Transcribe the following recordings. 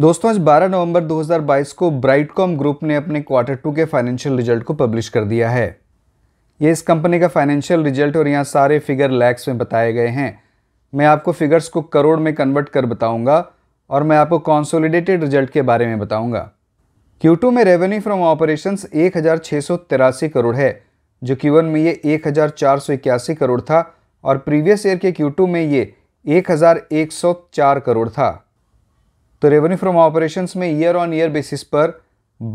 दोस्तों आज 12 नवंबर 2022 को ब्राइटकॉम ग्रुप ने अपने क्वार्टर टू के फाइनेंशियल रिजल्ट को पब्लिश कर दिया है ये इस कंपनी का फाइनेंशियल रिजल्ट और यहाँ सारे फिगर लैक्स में बताए गए हैं मैं आपको फिगर्स को करोड़ में कन्वर्ट कर बताऊंगा और मैं आपको कॉन्सोलिडेटेड रिजल्ट के बारे में बताऊंगा Q2 में रेवेन्यू फ्रॉम ऑपरेशंस एक करोड़ है जो Q1 में ये एक करोड़ था और प्रीवियस ईयर के Q2 में ये एक करोड़ था तो रेवेन्यू फ्रॉम ऑपरेशंस में ईयर ऑन ईयर बेसिस पर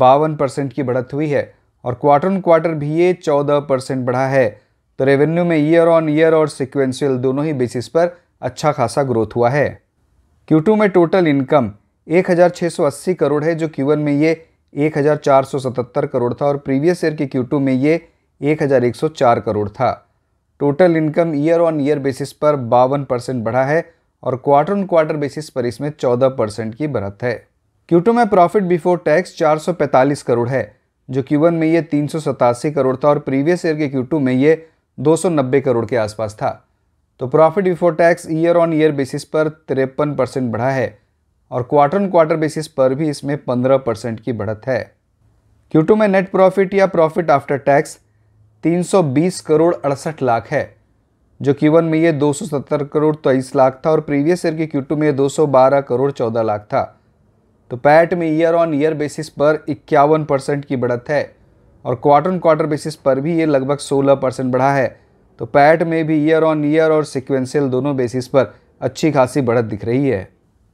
बावन परसेंट की बढ़त हुई है और क्वार्टर ऑन क्वार्टर भी ये चौदह परसेंट बढ़ा है तो रेवेन्यू में ईयर ऑन ईयर और सिक्वेंशियल दोनों ही बेसिस पर अच्छा खासा ग्रोथ हुआ है क्यू में टोटल इनकम एक करोड़ है जो क्यू में ये एक करोड़ था और प्रीवियस ईयर के क्यू में ये एक करोड़ था total income year on year basis पर बावन परसेंट बढ़ा है और क्वार्टर ऑन क्वार्टर बेसिस पर इसमें 14 परसेंट की बढ़त है क्यूटो में प्रॉफिट बिफोर टैक्स 445 करोड़ है जो क्यूबन में ये तीन करोड़ था और प्रीवियस ईयर के क्यूटू में ये नब्बे करोड़ के आसपास था तो profit before tax year on year basis पर तिरपन परसेंट बढ़ा है और क्वार्टर ऑन क्वार्टर बेसिस पर भी इसमें पंद्रह परसेंट की बढ़त है क्यूटू में नेट प्रॉफिट या प्रॉफिट आफ्टर टैक्स 320 करोड़ अड़सठ लाख है जो Q1 में ये 270 करोड़ तेईस लाख था और प्रीवियस ईयर के Q2 में ये 212 करोड़ 14 लाख था तो पैट में ईयर ऑन ईयर बेसिस पर इक्यावन परसेंट की बढ़त है और क्वार्टर ऑन क्वार्टर बेसिस पर भी ये लगभग 16 परसेंट बढ़ा है तो पैट में भी ईयर ऑन ईयर और सिक्वेंशियल दोनों बेसिस पर अच्छी खासी बढ़त दिख रही है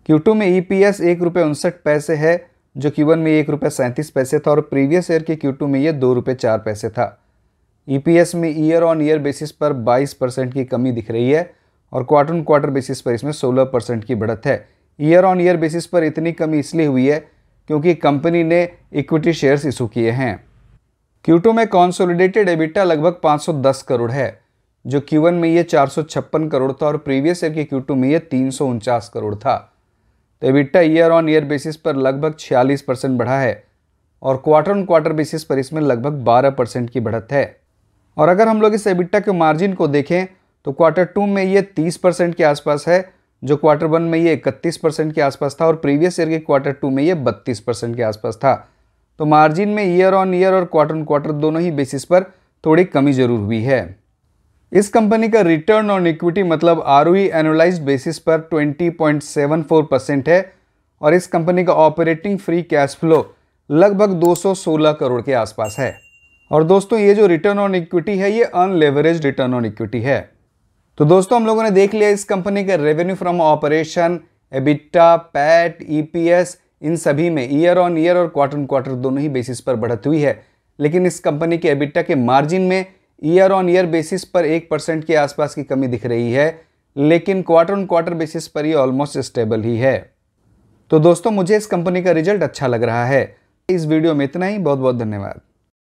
क्यूटू में ई पी एस एक रुपये उनसठ पैसे है जो Q1 में एक रुपये सैंतीस पैसे था और प्रीवियस ईयर के क्यू में ये दो रुपये चार पैसे था ईपीएस e में ईयर ऑन ईयर बेसिस पर 22 परसेंट की कमी दिख रही है और क्वार्टर ऑन क्वार्टर बेसिस पर इसमें 16 परसेंट की बढ़त है ईयर ऑन ईयर बेसिस पर इतनी कमी इसलिए हुई है क्योंकि कंपनी ने इक्विटी शेयर्स इशू किए हैं क्यूटो में कॉन्सोलिडेटेड एबिटा लगभग 510 करोड़ है जो क्यू में ये चार करोड़ था और प्रीवियस ईयर के क्यूटो में ये तीन करोड़ था तो EBITDA year on year basis पर लगभग छियालीस परसेंट बढ़ा है और क्वार्टर ऑन क्वार्टर बेसिस पर इसमें लगभग 12 परसेंट की बढ़त है और अगर हम लोग इस एबिट्टा के मार्जिन को देखें तो क्वार्टर टू में ये 30 परसेंट के आसपास है जो क्वार्टर वन में ये 31 परसेंट के आसपास था और प्रीवियस ईयर के क्वार्टर टू में ये 32 परसेंट के आसपास था तो मार्जिन में ईयर ऑन ईयर और क्वार्टर ऑन क्वार्टर दोनों ही बेसिस पर थोड़ी कमी जरूर हुई है इस कंपनी का रिटर्न ऑन इक्विटी मतलब आर एनुलाइज बेसिस पर ट्वेंटी परसेंट है और इस कंपनी का ऑपरेटिंग फ्री कैश फ्लो लगभग 216 करोड़ के आसपास है और दोस्तों ये जो रिटर्न ऑन इक्विटी है ये अनलेवरेज रिटर्न ऑन इक्विटी है तो दोस्तों हम लोगों ने देख लिया इस कंपनी का revenue from operation EBITDA PAT EPS इन सभी में ईयर ऑन ईयर और क्वार्टर ऑन क्वार्टर दोनों ही बेसिस पर बढ़त हुई है लेकिन इस कंपनी के एबिटा के मार्जिन में ईयर ऑन ईयर बेसिस पर एक परसेंट के आसपास की कमी दिख रही है लेकिन क्वार्टर ऑन क्वार्टर बेसिस पर ये ऑलमोस्ट स्टेबल ही है तो दोस्तों मुझे इस कंपनी का रिजल्ट अच्छा लग रहा है इस वीडियो में इतना ही बहुत बहुत धन्यवाद